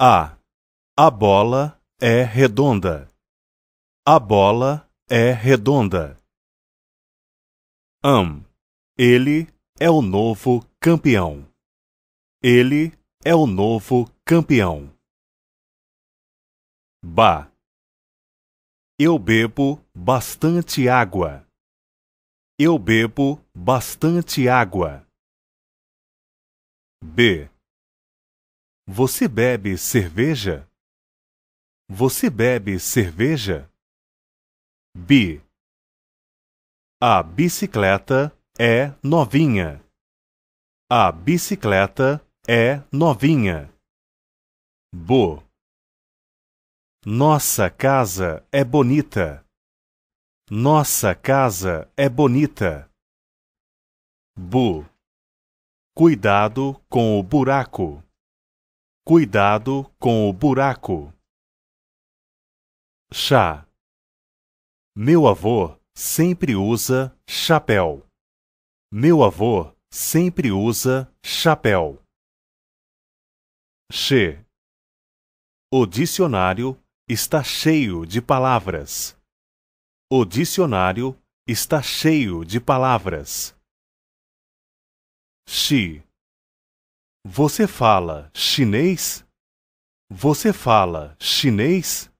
A. A bola é redonda. A bola é redonda. Am. ele é o novo campeão. Ele é o novo campeão. Ba. Eu bebo bastante água. Eu bebo bastante água. B. Você bebe cerveja? Você bebe cerveja? B. A bicicleta é novinha. A bicicleta é novinha. Bo. Nossa casa é bonita. Nossa casa é bonita. Bu. Cuidado com o buraco. Cuidado com o buraco. Chá. Meu avô sempre usa chapéu. Meu avô sempre usa chapéu. Che. O dicionário está cheio de palavras. O dicionário está cheio de palavras. She. Você fala chinês? Você fala chinês?